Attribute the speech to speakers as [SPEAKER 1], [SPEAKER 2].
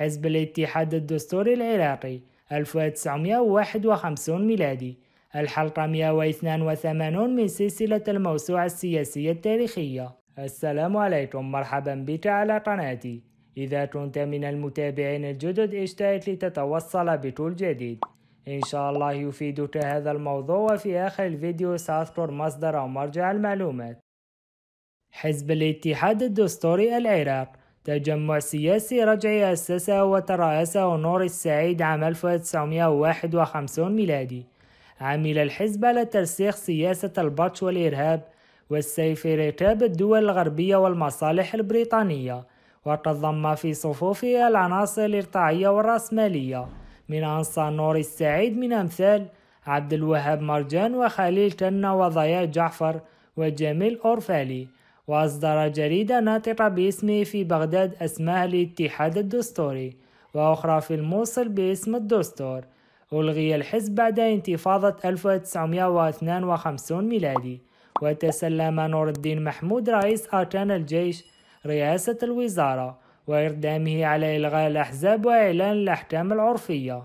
[SPEAKER 1] حزب الاتحاد الدستوري العراقي 1951 ميلادي الحلقة 182 من سلسلة الموسوعة السياسية التاريخية السلام عليكم مرحبا بك على قناتي إذا كنت من المتابعين الجدد اشترك لتتوصل بكل جديد إن شاء الله يفيدك هذا الموضوع وفي آخر الفيديو سأذكر مصدر أو مرجع المعلومات حزب الاتحاد الدستوري العراق تجمع سياسي رجعي أسسه وترأسه نور السعيد عام 1951 ميلادي عمل الحزب على ترسيخ سياسة البطش والإرهاب والسيف رتاب الدول الغربية والمصالح البريطانية وتضم في صفوفه العناصر الإرطاعية والرأسمالية من أنصار نور السعيد من أمثال عبد الوهاب مرجان وخليل تنة وضياء جعفر وجميل أورفالي وأصدر جريدة ناطقة باسمه في بغداد اسمها الاتحاد الدستوري وأخرى في الموصل باسم الدستور ألغي الحزب بعد انتفاضة 1952 ميلادي وتسلم نور الدين محمود رئيس أركان الجيش رئاسة الوزارة وإقدامه على إلغاء الأحزاب وإعلان الأحكام العرفية